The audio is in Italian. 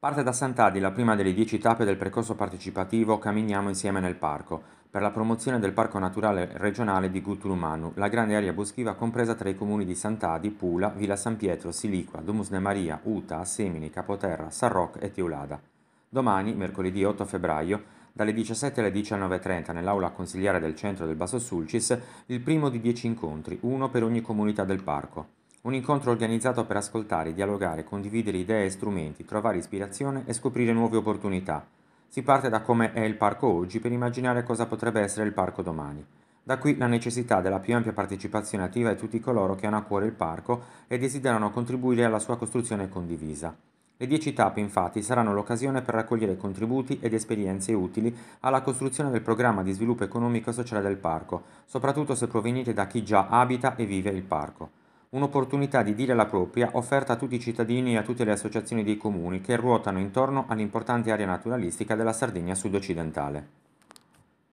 Parte da Sant'Adi la prima delle 10 tappe del percorso partecipativo Camminiamo insieme nel parco, per la promozione del Parco Naturale Regionale di Guttulumanu, la grande area boschiva compresa tra i comuni di Sant'Adi, Pula, Villa San Pietro, Siliqua, Domus de Maria, Uta, Assemini, Capoterra, Sarroc e Teulada. Domani, mercoledì 8 febbraio, dalle 17 alle 19.30 nell'aula consigliare del centro del Basso Sulcis, il primo di 10 incontri, uno per ogni comunità del parco. Un incontro organizzato per ascoltare, dialogare, condividere idee e strumenti, trovare ispirazione e scoprire nuove opportunità. Si parte da come è il parco oggi per immaginare cosa potrebbe essere il parco domani. Da qui la necessità della più ampia partecipazione attiva di tutti coloro che hanno a cuore il parco e desiderano contribuire alla sua costruzione condivisa. Le dieci tappe infatti saranno l'occasione per raccogliere contributi ed esperienze utili alla costruzione del programma di sviluppo economico e sociale del parco, soprattutto se provenite da chi già abita e vive il parco un'opportunità di dire la propria offerta a tutti i cittadini e a tutte le associazioni dei comuni che ruotano intorno all'importante area naturalistica della Sardegna sud-occidentale.